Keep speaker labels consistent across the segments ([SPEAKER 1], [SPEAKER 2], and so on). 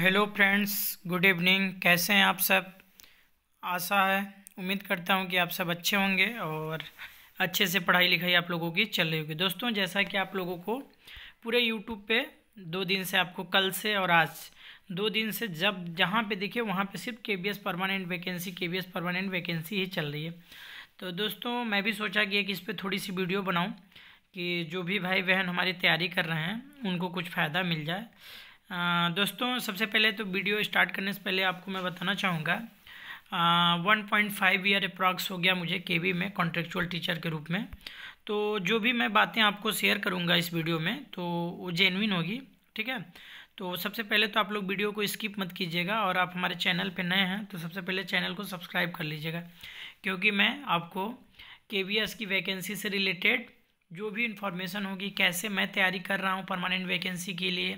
[SPEAKER 1] hello friends good evening कैसे हैं आप सब आशा है उम्मीद करता हूं कि आप सब अच्छे होंगे और अच्छे से पढ़ाई लिखाई आप लोगों की चल रही होगी दोस्तों जैसा कि आप लोगों को पूरे यूट्यूब पे दो दिन से आपको कल से और आज दो दिन से जब जहां पे देखिए वहां पे सिर्फ के परमानेंट वैकेंसी के परमानेंट वैकेंसी ही चल रही है तो दोस्तों मैं भी सोचा कि एक इस पर थोड़ी सी वीडियो बनाऊँ कि जो भी भाई बहन हमारी तैयारी कर रहे हैं उनको कुछ फ़ायदा मिल जाए दोस्तों सबसे पहले तो वीडियो स्टार्ट करने से पहले आपको मैं बताना चाहूँगा one point five year approx हो गया मुझे के में कॉन्ट्रेक्चुअल टीचर के रूप में तो जो भी मैं बातें आपको शेयर करूँगा इस वीडियो में तो वो जेनविन होगी ठीक है तो सबसे पहले तो आप लोग वीडियो को स्किप मत कीजिएगा और आप हमारे चैनल पर नए हैं तो सबसे पहले चैनल को सब्सक्राइब कर लीजिएगा क्योंकि मैं आपको के की वैकेंसी से रिलेटेड जो भी इन्फॉर्मेशन होगी कैसे मैं तैयारी कर रहा हूँ परमानेंट वैकेंसी के लिए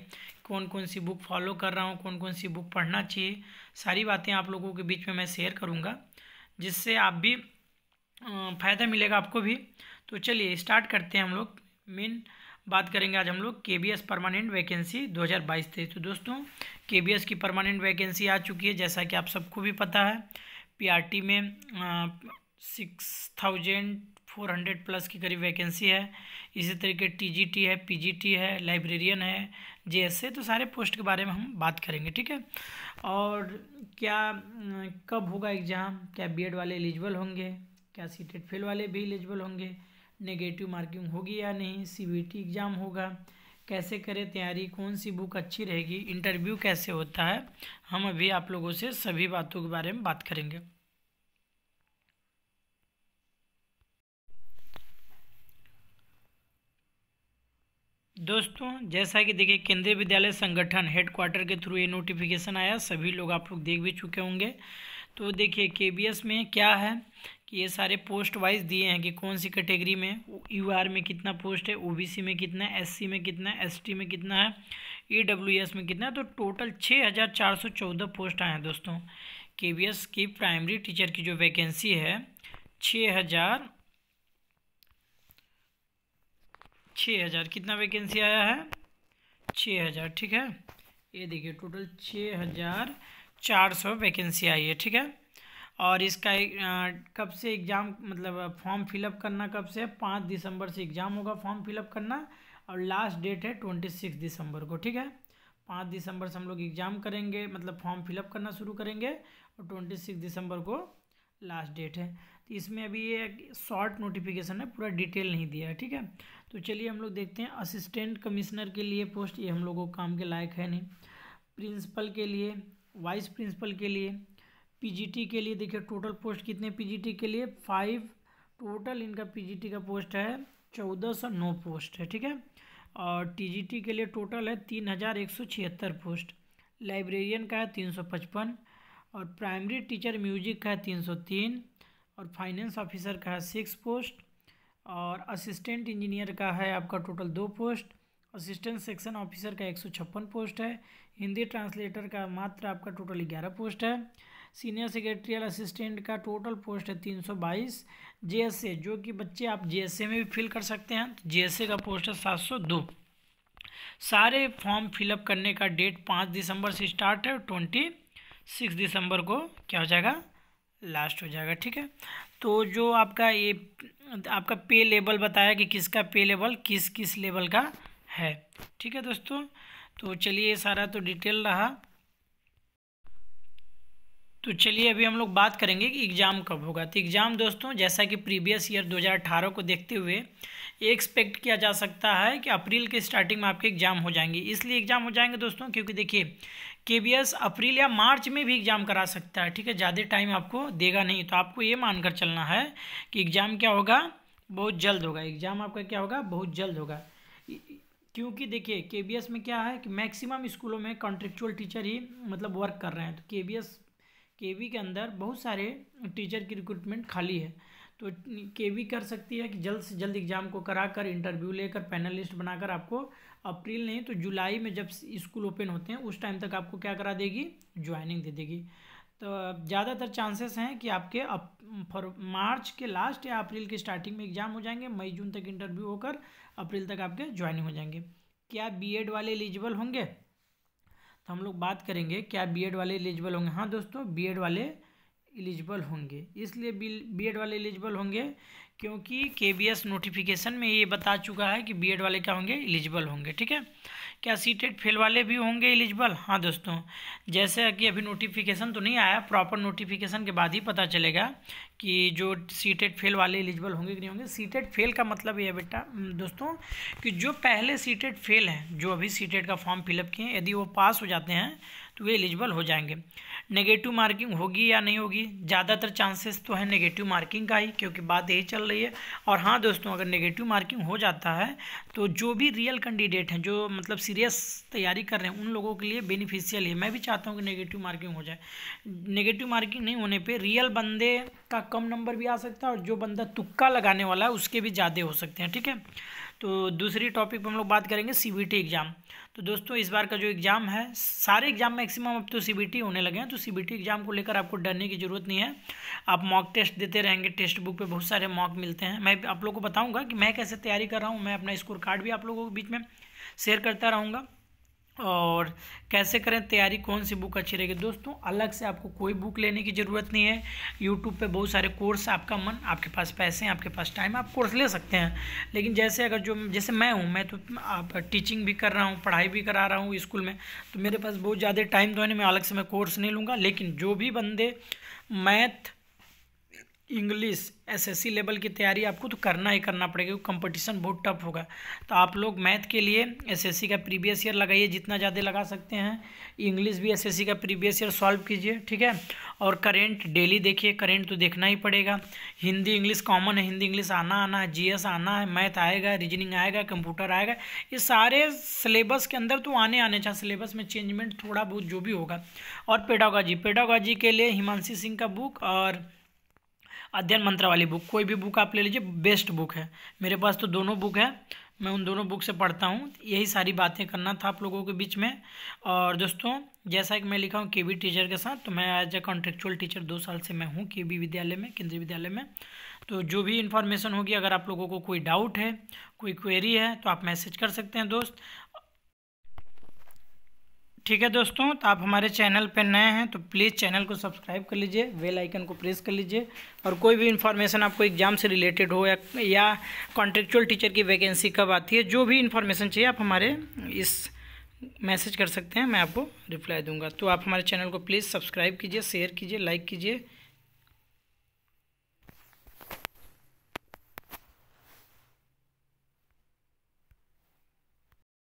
[SPEAKER 1] कौन कौन सी बुक फॉलो कर रहा हूँ कौन कौन सी बुक पढ़ना चाहिए सारी बातें आप लोगों के बीच में मैं शेयर करूँगा जिससे आप भी फ़ायदा मिलेगा आपको भी तो चलिए स्टार्ट करते हैं हम लोग मेन बात करेंगे आज हम लोग के बी एस परमानेंट वैकेंसी दो हज़ार बाईस तेईस तो दोस्तों के बी एस की परमानेंट वैकेंसी आ चुकी है जैसा कि आप सबको भी पता है पी आर टी में six thousand four hundred plus की करीब वैकेंसी है इसी तरीके टी जी टी है पी जी टी है लाइब्रेरियन है जे ए तो सारे पोस्ट के बारे में हम बात करेंगे ठीक है और क्या कब होगा एग्ज़ाम क्या बीएड वाले एलिजिबल होंगे क्या सीटेट फेल e वाले भी एलिजिबल होंगे नेगेटिव मार्किंग होगी या नहीं टी एग्ज़ाम होगा कैसे करें तैयारी कौन सी बुक अच्छी रहेगी इंटरव्यू कैसे होता है हम अभी आप लोगों से सभी बातों के बारे में बात करेंगे दोस्तों जैसा कि देखिए केंद्रीय विद्यालय संगठन हेडक्वार्टर के थ्रू ये नोटिफिकेशन आया सभी लोग आप लोग देख भी चुके होंगे तो देखिए के में क्या है कि ये सारे पोस्ट वाइज दिए हैं कि कौन सी कैटेगरी में यू में कितना पोस्ट है ओबीसी में कितना है एससी में कितना है एसटी में कितना है ई में कितना है तो टोटल छः हज़ार चार सौ चौदह पोस्ट आए हैं दोस्तों के की प्राइमरी टीचर की जो वैकेंसी है छः हज़ार छः हज़ार कितना वैकेंसी आया है छः हज़ार ठीक है ये देखिए टोटल छः हज़ार चार सौ वैकेंसी आई है ठीक है और इसका एक, आ, कब से एग्ज़ाम मतलब फॉर्म फिलअप करना कब से पाँच दिसंबर से एग्ज़ाम होगा फॉर्म फिलअप करना और लास्ट डेट है ट्वेंटी सिक्स दिसंबर को ठीक है पाँच दिसंबर से हम लोग एग्ज़ाम करेंगे मतलब फॉर्म फिलअप करना शुरू करेंगे और ट्वेंटी सिक्स दिसंबर को लास्ट डेट है तो इसमें अभी ये शॉर्ट नोटिफिकेशन है पूरा डिटेल नहीं दिया है ठीक है तो चलिए हम लोग देखते हैं असिस्टेंट कमिश्नर के लिए पोस्ट ये हम लोगों को काम के लायक है नहीं प्रिंसिपल के लिए वाइस प्रिंसिपल के लिए पीजीटी के लिए देखिए टोटल पोस्ट कितने पीजीटी के लिए फाइव टोटल इनका पीजीटी का पोस्ट है चौदह सौ नौ पोस्ट है ठीक है और टीजीटी के लिए टोटल है तीन हज़ार एक सौ छिहत्तर पोस्ट लाइब्रेरियन का है तीन सौ पचपन और प्राइमरी टीचर म्यूजिक का है तीन सौ तीन और फाइनेंस ऑफिसर का है सिक्स पोस्ट और असिस्टेंट इंजीनियर का है आपका टोटल दो पोस्ट असिस्टेंट सेक्शन ऑफिसर का एक सौ छप्पन पोस्ट है हिंदी ट्रांसलेटर का मात्र आपका टोटल ग्यारह पोस्ट है सीनियर सेक्रेटरियल असिस्टेंट का टोटल पोस्ट है तीन सौ बाईस जे जो कि बच्चे आप जे में भी फिल कर सकते हैं तो जे का पोस्ट है सात सौ दो सारे फॉर्म फिलअप करने का डेट पाँच दिसंबर से स्टार्ट है ट्वेंटी सिक्स दिसंबर को क्या हो जाएगा लास्ट हो जाएगा ठीक है तो जो आपका ये आपका पे लेवल बताया कि किसका पे लेवल किस किस लेवल का है ठीक है दोस्तों तो चलिए ये सारा तो डिटेल रहा तो चलिए अभी हम लोग बात करेंगे कि एग्ज़ाम कब होगा तो एग्ज़ाम दोस्तों जैसा कि प्रीवियस ईयर 2018 को देखते हुए ये एक्सपेक्ट किया जा सकता है कि अप्रैल के स्टार्टिंग में आपके एग्ज़ाम हो जाएंगे इसलिए एग्ज़ाम हो जाएंगे दोस्तों क्योंकि देखिए के बी एस अप्रैल या मार्च में भी एग्ज़ाम करा सकता है ठीक है ज़्यादा टाइम आपको देगा नहीं तो आपको ये मानकर चलना है कि एग्ज़ाम क्या होगा बहुत जल्द होगा एग्ज़ाम आपका क्या होगा बहुत जल्द होगा क्योंकि देखिए के बी एस में क्या है कि मैक्सिमम स्कूलों में कॉन्ट्रेक्चुअल टीचर ही मतलब वर्क कर रहे हैं तो के बी एस के बी के अंदर बहुत सारे टीचर की रिक्रूटमेंट खाली है तो के भी कर सकती है कि जल्द से जल्द एग्ज़ाम को करा कर इंटरव्यू लेकर पैनलिस्ट बनाकर आपको अप्रैल नहीं तो जुलाई में जब स्कूल ओपन होते हैं उस टाइम तक आपको क्या करा देगी ज्वाइनिंग दे देगी तो ज़्यादातर चांसेस हैं कि आपके अप, फर मार्च के लास्ट या अप्रैल के स्टार्टिंग में एग्ज़ाम हो जाएंगे मई जून तक इंटरव्यू होकर अप्रैल तक आपके ज्वाइनिंग हो जाएंगे क्या बीएड वाले एलिजिबल होंगे तो हम लोग बात करेंगे क्या बीएड वाले एलिजिबल होंगे हाँ दोस्तों बीएड वाले एलिजिबल होंगे इसलिए बी एड वाले एलिजिबल होंगे क्योंकि के बी एस नोटिफिकेशन में ये बता चुका है कि बी एड वाले क्या होंगे एलिजिबल होंगे ठीक है क्या सी टेट फेल वाले भी होंगे एलिजिबल हाँ दोस्तों जैसे कि अभी नोटिफिकेशन तो नहीं आया प्रॉपर नोटिफिकेशन के बाद ही पता चलेगा कि जो सी टेट फेल वाले एलिजिबल होंगे कि नहीं होंगे सी टेट फेल का मतलब ये है बेटा हम्म, दोस्तों कि जो पहले सी टेट फेल हैं जो अभी सी टेट e का फॉर्म फिलअप किए हैं यदि वो पास हो जाते हैं तो वे एलिजिबल हो जाएंगे नेगेटिव मार्किंग होगी या नहीं होगी ज़्यादातर चांसेस तो है नेगेटिव मार्किंग का ही क्योंकि बात यही चल रही है और हाँ दोस्तों अगर नेगेटिव मार्किंग हो जाता है तो जो भी रियल कैंडिडेट हैं जो मतलब सीरियस तैयारी कर रहे हैं उन लोगों के लिए बेनिफिशियल है मैं भी चाहता हूँ कि नेगेटिव मार्किंग हो जाए नेगेटिव मार्किंग नहीं होने पर रियल बंदे का कम नंबर भी आ सकता है और जो बंदा तुक्का लगाने वाला है उसके भी ज़्यादा हो सकते हैं ठीक है तो दूसरी टॉपिक पर हम लोग बात करेंगे टी एग्ज़ाम तो दोस्तों इस बार का जो एग्ज़ाम है सारे एग्ज़ाम मैक्सिमम अब तो टी होने लगे हैं तो टी एग्ज़ाम को लेकर आपको डरने की ज़रूरत नहीं है आप मॉक टेस्ट देते रहेंगे टेस्ट बुक पे बहुत सारे मॉक मिलते हैं मैं आप लोग को बताऊँगा कि मैं कैसे तैयारी कर रहा हूँ मैं अपना स्कोर कार्ड भी आप लोगों के बीच में शेयर करता रहूँगा और कैसे करें तैयारी कौन सी बुक अच्छी रहेगी दोस्तों अलग से आपको कोई बुक लेने की ज़रूरत नहीं है यूट्यूब पे बहुत सारे कोर्स आपका मन आपके पास पैसे हैं आपके पास टाइम आप कोर्स ले सकते हैं लेकिन जैसे अगर जो जैसे मैं हूँ मैं तो आप टीचिंग भी कर रहा हूँ पढ़ाई भी करा रहा हूँ स्कूल में तो मेरे पास बहुत ज़्यादा टाइम तो है नहीं मैं अलग से मैं कोर्स नहीं लूँगा लेकिन जो भी बंदे मैथ इंग्लिश एसएससी लेवल की तैयारी आपको तो करना ही करना पड़ेगा क्योंकि कंपटीशन बहुत टफ होगा तो आप लोग मैथ के लिए एसएससी का प्रीवियस ईयर लगाइए जितना ज़्यादा लगा सकते हैं इंग्लिश भी एसएससी का प्रीवियस ईयर सॉल्व कीजिए ठीक है और करेंट डेली देखिए करेंट तो देखना ही पड़ेगा हिंदी इंग्लिश कॉमन है हिंदी इंग्लिश आना आना है जी आना है मैथ आएगा रीजनिंग आएगा कंप्यूटर आएगा ये सारे सिलेबस के अंदर तो आने आने चाहिए सिलेबस में चेंजमेंट थोड़ा बहुत जो भी होगा और पेडागॉजी पेडागॉजी के लिए हिमांशी सिंह का बुक और अध्ययन मंत्र वाली बुक कोई भी बुक आप ले लीजिए बेस्ट बुक है मेरे पास तो दोनों बुक है मैं उन दोनों बुक से पढ़ता हूँ यही सारी बातें करना था आप लोगों के बीच में और दोस्तों जैसा कि मैं लिखा हूँ के टीचर के साथ तो मैं एज ए कॉन्ट्रेक्चुअल टीचर दो साल से मैं हूँ के विद्यालय में केंद्रीय विद्यालय में तो जो भी इन्फॉर्मेशन होगी अगर आप लोगों को कोई डाउट है कोई क्वेरी है तो आप मैसेज कर सकते हैं दोस्त ठीक है दोस्तों तो आप हमारे चैनल पर नए हैं तो प्लीज़ चैनल को सब्सक्राइब कर लीजिए वेल आइकन को प्रेस कर लीजिए और कोई भी इन्फॉर्मेशन आपको एग्जाम से रिलेटेड हो या या कॉन्ट्रेक्चुअल टीचर की वैकेंसी कब आती है जो भी इन्फॉर्मेशन चाहिए आप हमारे इस मैसेज कर सकते हैं मैं आपको रिप्लाई दूंगा तो आप हमारे चैनल को प्लीज़ सब्सक्राइब कीजिए शेयर कीजिए लाइक कीजिए